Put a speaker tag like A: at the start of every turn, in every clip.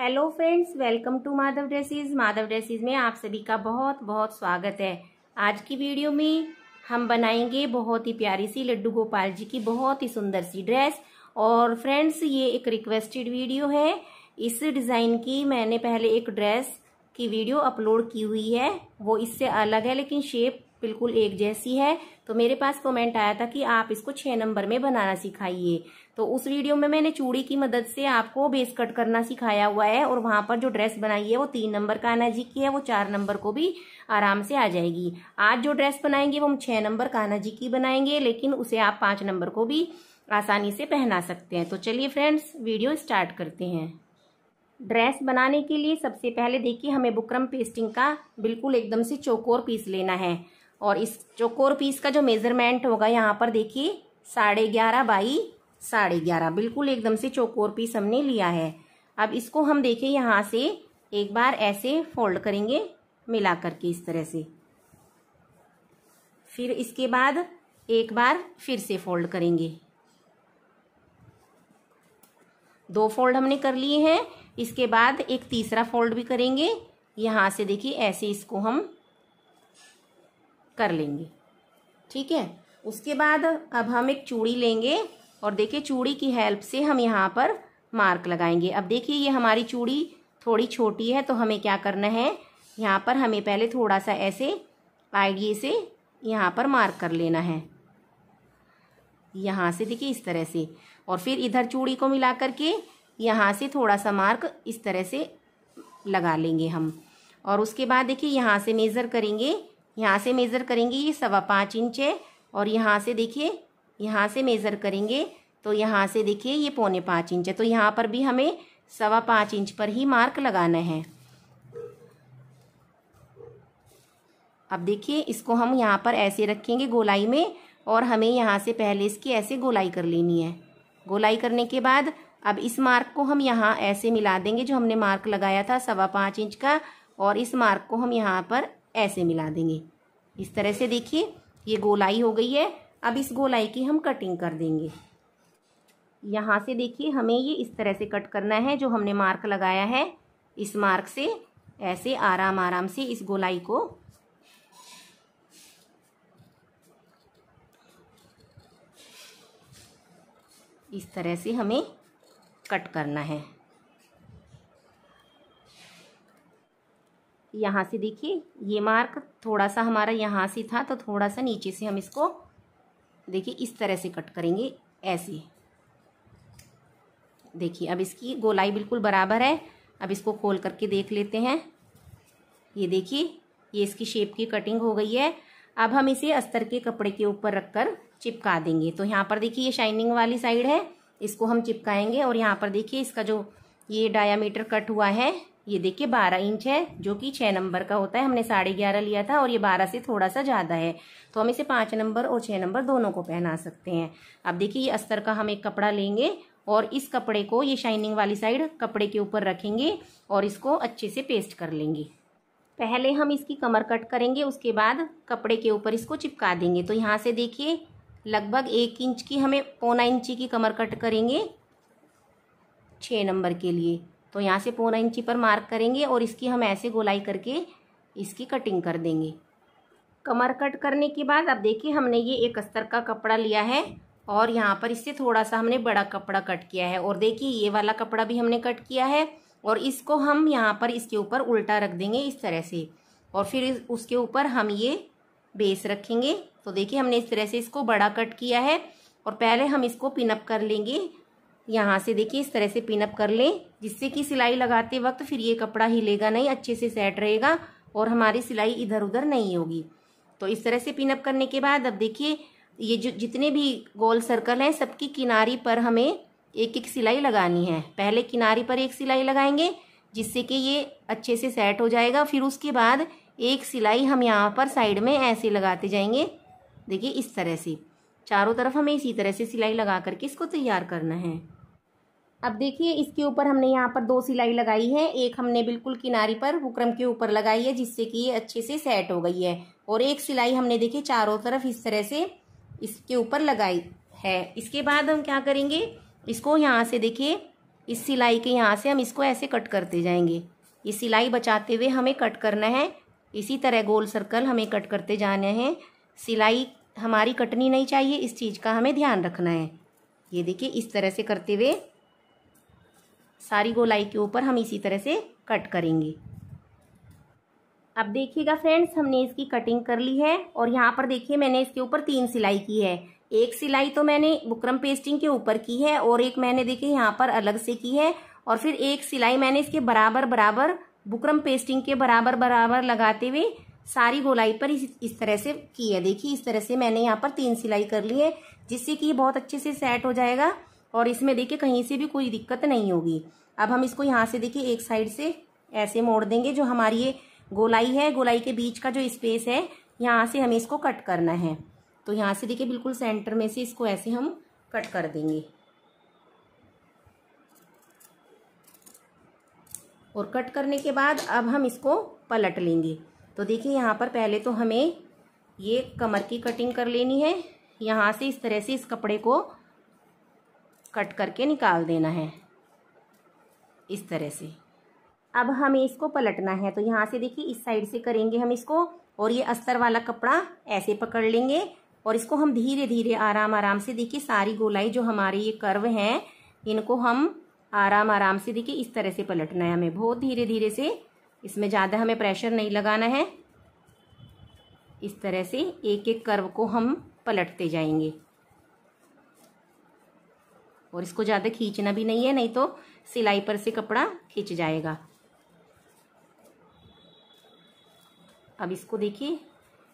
A: hello friends welcome to Madhav Dresses Madhav Dresses में आप सभी का बहुत बहुत स्वागत है आज की वीडियो में हम बनाएंगे बहुत ही प्यारी सी लड्डू गोपाल जी की बहुत ही सुंदर सी ड्रेस और फ्रेंड्स ये एक रिक्वेस्टेड वीडियो है इस डिज़ाइन की मैंने पहले एक ड्रेस की वीडियो अपलोड की हुई है वो इससे अलग है लेकिन शेप बिल्कुल एक जैसी है तो मेरे पास कमेंट आया था कि आप इसको छः नंबर में बनाना सिखाइए तो उस वीडियो में मैंने चूड़ी की मदद से आपको बेस कट करना सिखाया हुआ है और वहां पर जो ड्रेस बनाई है वो तीन नंबर जी की है वो चार नंबर को भी आराम से आ जाएगी आज जो ड्रेस बनाएंगे वो हम छह नंबर जी की बनाएंगे लेकिन उसे आप पांच नंबर को भी आसानी से पहना सकते हैं तो चलिए फ्रेंड्स वीडियो स्टार्ट करते हैं ड्रेस बनाने के लिए सबसे पहले देखिए हमें बुकरम पेस्टिंग का बिल्कुल एकदम से चौकोर पीस लेना है और इस चौकोर पीस का जो मेजरमेंट होगा यहाँ पर देखिए साढ़े ग्यारह बाई साढ़े ग्यारह बिल्कुल एकदम से चौकोर पीस हमने लिया है अब इसको हम देखें यहाँ से एक बार ऐसे फोल्ड करेंगे मिला करके इस तरह से फिर इसके बाद एक बार फिर से फोल्ड करेंगे दो फोल्ड हमने कर लिए हैं इसके बाद एक तीसरा फोल्ड भी करेंगे यहाँ से देखिए ऐसे इसको हम कर लेंगे ठीक है उसके बाद अब हम एक चूड़ी लेंगे और देखिए चूड़ी की हेल्प से हम यहाँ पर मार्क लगाएंगे अब देखिए ये हमारी चूड़ी थोड़ी छोटी है तो हमें क्या करना है यहाँ पर हमें पहले थोड़ा सा ऐसे आइडिए से यहाँ पर मार्क कर लेना है यहाँ से देखिए इस तरह से और फिर इधर चूड़ी को मिला करके यहाँ से थोड़ा सा मार्क इस तरह से लगा लेंगे हम और उसके बाद देखिए यहाँ से मेज़र करेंगे यहाँ से मेज़र करेंगे ये सवा पाँच इंच है और यहाँ से देखिए यहाँ से मेज़र करेंगे तो यहाँ से देखिए ये पौने पाँच इंच है तो यहाँ पर भी हमें सवा पाँच इंच पर ही मार्क लगाना है अब देखिए इसको हम यहाँ पर ऐसे रखेंगे गोलाई में और हमें यहाँ से पहले इसकी ऐसे गोलाई कर लेनी है गोलाई करने के बाद अब इस मार्क को हम यहाँ ऐसे मिला देंगे जो हमने मार्क लगाया था सवा पाँच इंच का और इस मार्क को हम यहाँ पर ऐसे मिला देंगे इस तरह से देखिए ये गोलाई हो गई है अब इस गोलाई की हम कटिंग कर देंगे यहाँ से देखिए हमें ये इस तरह से कट करना है जो हमने मार्क लगाया है इस मार्क से ऐसे आराम आराम से इस गोलाई को इस तरह से हमें कट करना है यहाँ से देखिए ये मार्क थोड़ा सा हमारा यहाँ से था तो थोड़ा सा नीचे से हम इसको देखिए इस तरह से कट करेंगे ऐसे देखिए अब इसकी गोलाई बिल्कुल बराबर है अब इसको खोल करके देख लेते हैं ये देखिए ये इसकी शेप की कटिंग हो गई है अब हम इसे अस्तर के कपड़े के ऊपर रखकर चिपका देंगे तो यहाँ पर देखिए ये शाइनिंग वाली साइड है इसको हम चिपकाएंगे और यहाँ पर देखिए इसका जो ये डायामीटर कट हुआ है ये देखिए बारह इंच है जो कि छः नंबर का होता है हमने साढ़े ग्यारह लिया था और ये बारह से थोड़ा सा ज़्यादा है तो हम इसे पाँच नंबर और छः नंबर दोनों को पहना सकते हैं अब देखिए ये अस्तर का हम एक कपड़ा लेंगे और इस कपड़े को ये शाइनिंग वाली साइड कपड़े के ऊपर रखेंगे और इसको अच्छे से पेस्ट कर लेंगे पहले हम इसकी कमर कट करेंगे उसके बाद कपड़े के ऊपर इसको चिपका देंगे तो यहाँ से देखिए लगभग एक इंच की हमें पौना इंची की कमर कट करेंगे छः नंबर के लिए तो यहाँ से पौना इंची पर मार्क करेंगे और इसकी हम ऐसे गोलाई करके इसकी कटिंग कर देंगे कमर कट करने के बाद अब देखिए हमने ये एक अस्तर का कपड़ा लिया है और यहाँ पर इससे थोड़ा सा हमने बड़ा कपड़ा कट किया है और देखिए ये वाला कपड़ा भी हमने कट किया है और इसको हम यहाँ पर इसके ऊपर उल्टा रख देंगे इस तरह से और फिर उसके ऊपर हम ये बेस रखेंगे तो देखिए हमने इस तरह से इसको बड़ा कट किया है और पहले हम इसको पिनअप कर लेंगे यहाँ से देखिए इस तरह से पिनअप कर लें जिससे कि सिलाई लगाते वक्त फिर ये कपड़ा हिलेगा नहीं अच्छे से सेट रहेगा और हमारी सिलाई इधर उधर नहीं होगी तो इस तरह से पिनअप करने के बाद अब देखिए ये जो जितने भी गोल सर्कल हैं सबकी किनारी पर हमें एक एक सिलाई लगानी है पहले किनारी पर एक सिलाई लगाएंगे जिससे कि ये अच्छे से सेट हो जाएगा फिर उसके बाद एक सिलाई हम यहाँ पर साइड में ऐसे लगाते जाएंगे देखिए इस तरह से चारों तरफ हमें इसी तरह से सिलाई लगा करके इसको तैयार करना है अब देखिए इसके ऊपर हमने यहाँ पर दो सिलाई लगाई है एक हमने बिल्कुल किनारी पर बुकरम के ऊपर लगाई है जिससे कि ये अच्छे से सेट हो गई है और एक सिलाई हमने देखिए चारों तरफ इस तरह से इसके ऊपर लगाई है इसके बाद हम क्या करेंगे इसको यहाँ से देखिए इस सिलाई के यहाँ से हम इसको ऐसे कट करते जाएंगे ये सिलाई बचाते हुए हमें कट करना है इसी तरह गोल सर्कल हमें कट करते जाना है सिलाई हमारी कटनी नहीं चाहिए इस चीज़ का हमें ध्यान रखना है ये देखिए इस तरह से करते हुए सारी गोलाई के ऊपर हम इसी तरह से कट करेंगे अब देखिएगा फ्रेंड्स हमने इसकी कटिंग कर ली है और यहाँ पर देखिए मैंने इसके ऊपर तीन सिलाई की है एक सिलाई तो मैंने बुकरम पेस्टिंग के ऊपर की है और एक मैंने देखिए यहाँ पर अलग से की है और फिर एक सिलाई मैंने इसके बराबर बराबर बुकरम पेस्टिंग के बराबर बराबर लगाते हुए सारी गोलाई पर इस इस तरह से की है देखिए इस तरह से मैंने यहाँ पर तीन सिलाई कर ली है जिससे कि ये बहुत अच्छे से सेट हो जाएगा और इसमें देखिए कहीं से भी कोई दिक्कत नहीं होगी अब हम इसको यहाँ से देखिए एक साइड से ऐसे मोड़ देंगे जो हमारी ये गोलाई है गोलाई के बीच का जो स्पेस है यहाँ से हमें इसको कट करना है तो यहाँ से देखिए बिल्कुल सेंटर में से इसको ऐसे हम कट कर देंगे और कट करने के बाद अब हम इसको पलट लेंगे तो देखिए यहाँ पर पहले तो हमें ये कमर की कटिंग कर लेनी है यहाँ से इस तरह से इस कपड़े को कट करके निकाल देना है इस तरह से अब हमें इसको पलटना है तो यहाँ से देखिए इस साइड से करेंगे हम इसको और ये अस्तर वाला कपड़ा ऐसे पकड़ लेंगे और इसको हम धीरे धीरे आराम आराम से देखिए सारी गोलाई जो हमारे ये कर्व हैं इनको हम आराम आराम से देखिए इस तरह से पलटना है हमें बहुत धीरे धीरे से इसमें ज़्यादा हमें प्रेशर नहीं लगाना है इस तरह से एक एक कर्व को हम पलटते जाएंगे और इसको ज़्यादा खींचना भी नहीं है नहीं तो सिलाई पर से कपड़ा खींच जाएगा अब इसको देखिए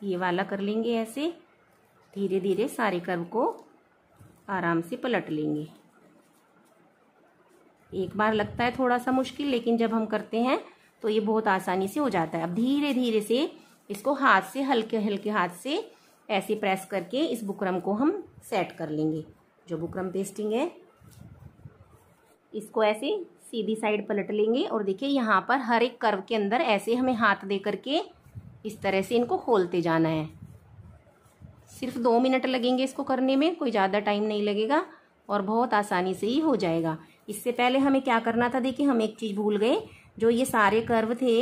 A: ये वाला कर लेंगे ऐसे धीरे धीरे सारे कर्व को आराम से पलट लेंगे एक बार लगता है थोड़ा सा मुश्किल लेकिन जब हम करते हैं तो ये बहुत आसानी से हो जाता है अब धीरे धीरे से इसको हाथ से हल्के हल्के हाथ से ऐसे प्रेस करके इस बुकरम को हम सेट कर लेंगे जो बुकरम पेस्टिंग है इसको ऐसे सीधी साइड पलट लेंगे और देखिए यहाँ पर हर एक कर्व के अंदर ऐसे हमें हाथ दे करके इस तरह से इनको खोलते जाना है सिर्फ दो मिनट लगेंगे इसको करने में कोई ज़्यादा टाइम नहीं लगेगा और बहुत आसानी से ही हो जाएगा इससे पहले हमें क्या करना था देखिए हम एक चीज़ भूल गए जो ये सारे कर्व थे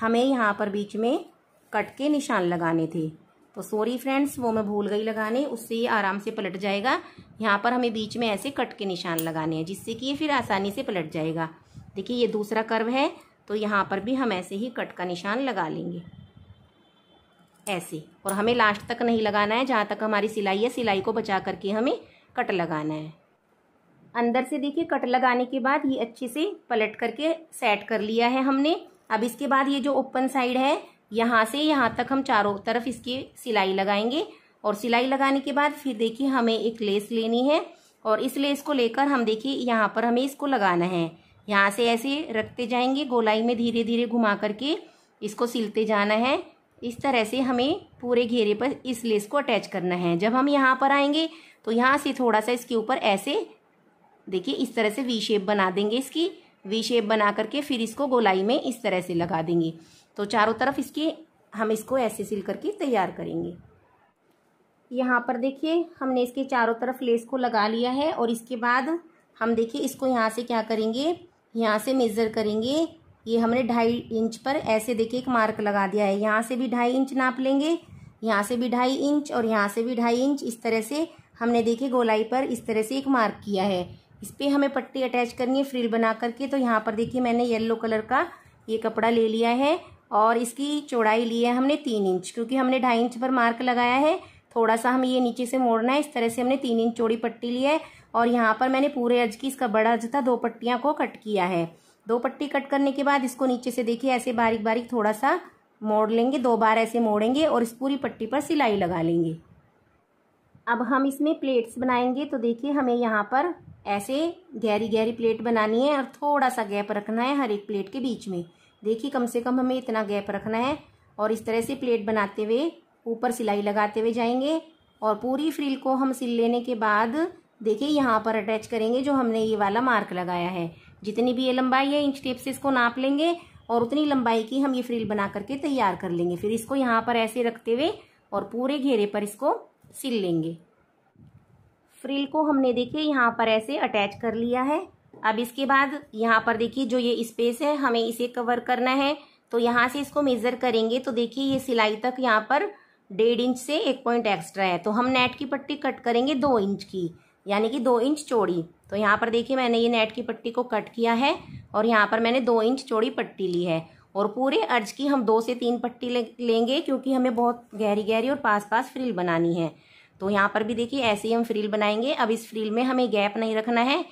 A: हमें यहाँ पर बीच में कट के निशान लगाने थे तो सॉरी फ्रेंड्स वो मैं भूल गई लगाने उससे ये आराम से पलट जाएगा यहाँ पर हमें बीच में ऐसे कट के निशान लगाने हैं जिससे कि ये फिर आसानी से पलट जाएगा देखिए ये दूसरा कर्व है तो यहाँ पर भी हम ऐसे ही कट का निशान लगा लेंगे ऐसे और हमें लास्ट तक नहीं लगाना है जहाँ तक हमारी सिलाई है सिलाई को बचा करके हमें कट लगाना है अंदर से देखिए कट लगाने के बाद ये अच्छे से पलट करके सेट कर लिया है हमने अब इसके बाद ये जो ओपन साइड है यहाँ से यहाँ तक हम चारों तरफ इसकी सिलाई लगाएंगे और सिलाई लगाने के बाद फिर देखिए हमें एक लेस लेनी है और इस लेस को लेकर हम देखिए यहाँ पर हमें इसको लगाना है यहाँ से ऐसे रखते जाएंगे गोलाई में धीरे धीरे घुमा करके इसको सिलते जाना है इस तरह से हमें पूरे घेरे पर इस लेस को अटैच करना है जब हम यहाँ पर आएंगे तो यहाँ से थोड़ा सा इसके ऊपर ऐसे देखिए इस तरह से वी शेप बना देंगे इसकी वी शेप बना करके फिर इसको गोलाई में इस तरह से लगा देंगे तो चारों तरफ इसके हम इसको ऐसे सिल करके तैयार करेंगे यहाँ पर देखिए हमने इसके चारों तरफ लेस को लगा लिया है और इसके बाद हम देखिए इसको यहाँ से क्या करेंगे यहाँ से मेज़र करेंगे ये हमने ढाई इंच पर ऐसे देखिए एक मार्क लगा दिया है यहाँ से भी ढाई इंच नाप लेंगे यहाँ से भी ढाई इंच और यहाँ से भी ढाई इंच इस तरह से हमने देखिए गोलाई पर इस तरह से एक मार्क किया है इस पर हमें पट्टी अटैच करनी है फ्रिल बना करके तो यहाँ पर देखिए मैंने येलो कलर का ये कपड़ा ले लिया है और इसकी चौड़ाई ली है हमने तीन इंच क्योंकि हमने ढाई इंच पर मार्क लगाया है थोड़ा सा हमें ये नीचे से मोड़ना है इस तरह से हमने तीन इंच चौड़ी पट्टी ली है और यहाँ पर मैंने पूरे अज की इसका बड़ा अज था दो पट्टियाँ को कट किया है दो पट्टी कट करने के बाद इसको नीचे से देखिए ऐसे बारीक बारीक थोड़ा सा मोड़ लेंगे दो बार ऐसे मोड़ेंगे और इस पूरी पट्टी पर सिलाई लगा लेंगे अब हम इसमें प्लेट्स बनाएंगे तो देखिए हमें यहाँ पर ऐसे गहरी गहरी प्लेट बनानी है और थोड़ा सा गैप रखना है हर एक प्लेट के बीच में देखिए कम से कम हमें इतना गैप रखना है और इस तरह से प्लेट बनाते हुए ऊपर सिलाई लगाते हुए जाएंगे और पूरी फ्रिल को हम सिल लेने के बाद देखिए यहाँ पर अटैच करेंगे जो हमने ये वाला मार्क लगाया है जितनी भी ये लंबाई है इंच टेप से इसको नाप लेंगे और उतनी लंबाई की हम ये फ्रिल बना करके तैयार कर लेंगे फिर इसको यहाँ पर ऐसे रखते हुए और पूरे घेरे पर इसको सिल लेंगे फ्रिल को हमने देखिए यहाँ पर ऐसे अटैच कर लिया है अब इसके बाद यहाँ पर देखिए जो ये स्पेस है हमें इसे कवर करना है तो यहाँ से इसको मेज़र करेंगे तो देखिए ये सिलाई तक यहाँ पर डेढ़ इंच से एक पॉइंट एक्स्ट्रा है तो हम नेट की पट्टी कट करेंगे दो इंच की यानी कि दो इंच चौड़ी तो यहाँ पर देखिए मैंने ये नेट की पट्टी को कट किया है और यहाँ पर मैंने दो इंच चौड़ी पट्टी ली है और पूरे अर्ज की हम दो से तीन पट्टी लेंगे क्योंकि हमें बहुत गहरी गहरी और पास पास फ्रिल बनानी है तो यहाँ पर भी देखिए ऐसे ही हम फ्रील बनाएंगे अब इस फ्रील में हमें गैप नहीं रखना है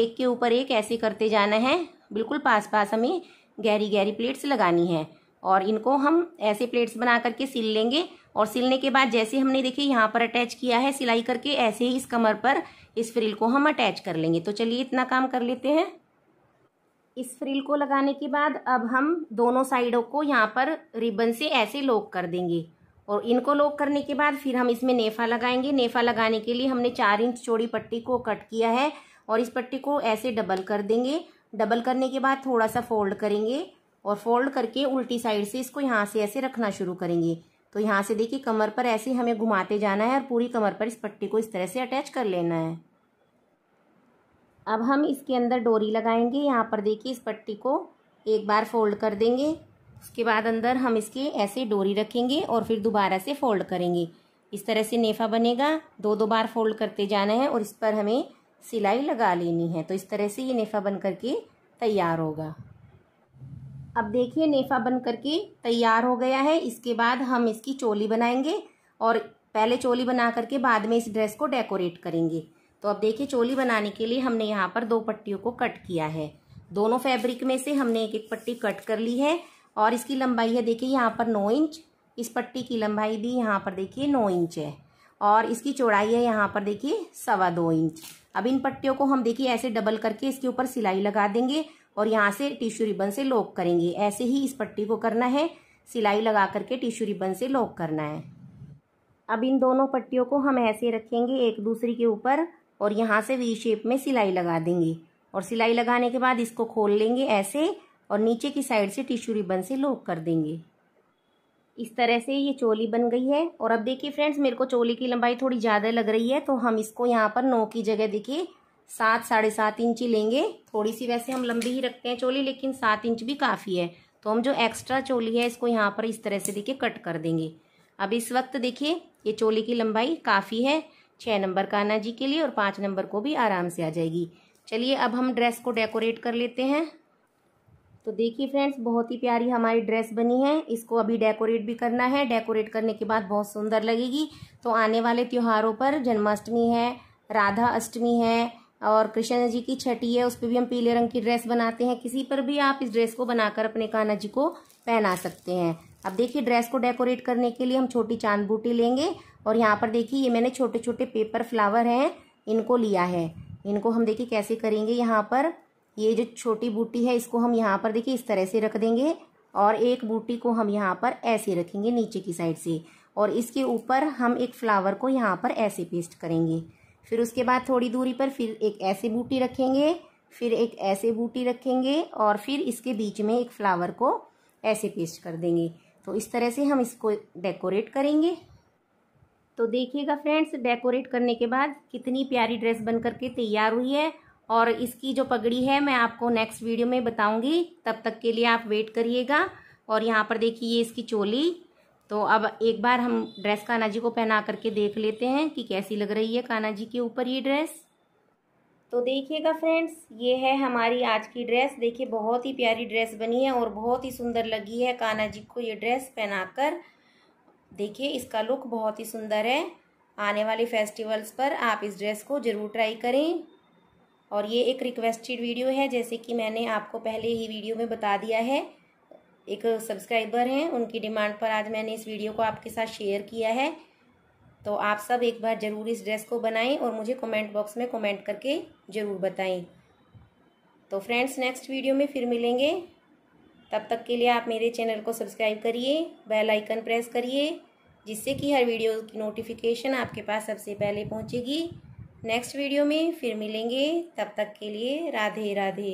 A: एक के ऊपर एक ऐसे करते जाना है बिल्कुल पास पास हमें गहरी गहरी प्लेट्स लगानी है और इनको हम ऐसे प्लेट्स बना करके सिल लेंगे और सिलने के बाद जैसे हमने देखिए यहाँ पर अटैच किया है सिलाई करके ऐसे ही इस कमर पर इस फ्रिल को हम अटैच कर लेंगे तो चलिए इतना काम कर लेते हैं इस फ्रिल को लगाने के बाद अब हम दोनों साइडों को यहाँ पर रिबन से ऐसे लोक कर देंगे और इनको लॉक करने के बाद फिर हम इसमें नेफा लगाएंगे नेफा लगाने के लिए हमने चार इंच चौड़ी पट्टी को कट किया है और इस पट्टी को ऐसे डबल कर देंगे डबल करने के बाद थोड़ा सा फोल्ड करेंगे और फोल्ड करके उल्टी साइड से इसको यहाँ से ऐसे रखना शुरू करेंगे तो यहाँ से देखिए कमर पर ऐसे हमें घुमाते जाना है और पूरी कमर पर इस पट्टी को इस तरह से अटैच कर लेना है अब हम इसके अंदर डोरी लगाएंगे यहाँ पर देखिए इस पट्टी को एक बार फोल्ड कर देंगे उसके बाद अंदर हम इसकी ऐसे डोरी रखेंगे और फिर दोबारा से फोल्ड करेंगे इस तरह से नेफा बनेगा दो दो बार फोल्ड करते जाना है और इस पर हमें सिलाई लगा लेनी है तो इस तरह से ये नेफा बन करके तैयार होगा अब देखिए नेफा बन करके तैयार हो गया है इसके बाद हम इसकी चोली बनाएंगे और पहले चोली बना करके बाद में इस ड्रेस को डेकोरेट करेंगे तो अब देखिए चोली बनाने के लिए हमने यहाँ पर दो पट्टियों को कट किया है दोनों फैब्रिक में से हमने एक एक पट्टी कट कर ली है और इसकी लंबाई है देखिए यहाँ पर नौ इंच इस पट्टी की लंबाई भी यहाँ पर देखिए नौ इंच है और इसकी चौड़ाई है यहाँ पर देखिए सवा दो इंच अब इन पट्टियों को हम देखिए ऐसे डबल करके इसके ऊपर सिलाई लगा देंगे और यहाँ से टिश्यू रिबन से लॉक करेंगे ऐसे ही इस पट्टी को करना है सिलाई लगा करके टिश्यू रिबन से लॉक करना है अब इन दोनों पट्टियों को हम ऐसे रखेंगे एक दूसरे के ऊपर और यहाँ से वी शेप में सिलाई लगा देंगे और सिलाई लगाने के बाद इसको खोल लेंगे ऐसे और नीचे की साइड से टिश्यू रिबन से लॉक कर देंगे इस तरह से ये चोली बन गई है और अब देखिए फ्रेंड्स मेरे को चोली की लंबाई थोड़ी ज़्यादा लग रही है तो हम इसको यहाँ पर नौ की जगह देखिए सात साढ़े सात इंची लेंगे थोड़ी सी वैसे हम लंबी ही रखते हैं चोली लेकिन सात इंच भी काफ़ी है तो हम जो एक्स्ट्रा चोली है इसको यहाँ पर इस तरह से देखिए कट कर देंगे अब इस वक्त देखिए ये चोली की लंबाई काफ़ी है छः नंबर कान्हा जी के लिए और पाँच नंबर को भी आराम से आ जाएगी चलिए अब हम ड्रेस को डेकोरेट कर लेते हैं तो देखिए फ्रेंड्स बहुत ही प्यारी हमारी ड्रेस बनी है इसको अभी डेकोरेट भी करना है डेकोरेट करने के बाद बहुत सुंदर लगेगी तो आने वाले त्योहारों पर जन्माष्टमी है राधा अष्टमी है और कृष्ण जी की छठी है उस पर भी हम पीले रंग की ड्रेस बनाते हैं किसी पर भी आप इस ड्रेस को बनाकर अपने कान्हा जी को पहना सकते हैं अब देखिए ड्रेस को डेकोरेट करने के लिए हम छोटी चांद बूटी लेंगे और यहाँ पर देखिए ये मैंने छोटे छोटे पेपर फ्लावर हैं इनको लिया है इनको हम देखिए कैसे करेंगे यहाँ पर ये जो छोटी बूटी है इसको हम यहाँ पर देखिए इस तरह से रख देंगे और एक बूटी को हम यहाँ पर ऐसे रखेंगे नीचे की साइड से और इसके ऊपर हम एक फ्लावर को यहाँ पर ऐसे पेस्ट करेंगे फिर उसके बाद थोड़ी दूरी पर फिर एक ऐसे बूटी रखेंगे फिर एक ऐसे बूटी रखेंगे और फिर इसके बीच में एक फ्लावर को ऐसे पेस्ट कर देंगे तो इस तरह से हम इसको डेकोरेट करेंगे तो देखिएगा फ्रेंड्स डेकोरेट करने के बाद कितनी प्यारी ड्रेस बन करके तैयार हुई है और इसकी जो पगड़ी है मैं आपको नेक्स्ट वीडियो में बताऊंगी तब तक के लिए आप वेट करिएगा और यहाँ पर देखिए ये इसकी चोली तो अब एक बार हम ड्रेस काना जी को पहना करके देख लेते हैं कि कैसी लग रही है काना जी के ऊपर ये ड्रेस तो देखिएगा फ्रेंड्स ये है हमारी आज की ड्रेस देखिए बहुत ही प्यारी ड्रेस बनी है और बहुत ही सुंदर लगी है काना जी को ये ड्रेस पहनाकर देखिए इसका लुक बहुत ही सुंदर है आने वाले फेस्टिवल्स पर आप इस ड्रेस को ज़रूर ट्राई करें और ये एक रिक्वेस्टेड वीडियो है जैसे कि मैंने आपको पहले ही वीडियो में बता दिया है एक सब्सक्राइबर हैं उनकी डिमांड पर आज मैंने इस वीडियो को आपके साथ शेयर किया है तो आप सब एक बार ज़रूर इस ड्रेस को बनाएं और मुझे कमेंट बॉक्स में कमेंट करके ज़रूर बताएं तो फ्रेंड्स नेक्स्ट वीडियो में फिर मिलेंगे तब तक के लिए आप मेरे चैनल को सब्सक्राइब करिए बेल आइकन प्रेस करिए जिससे कि हर वीडियो की नोटिफिकेशन आपके पास सबसे पहले पहुंचेगी नेक्स्ट वीडियो में फिर मिलेंगे तब तक के लिए राधे राधे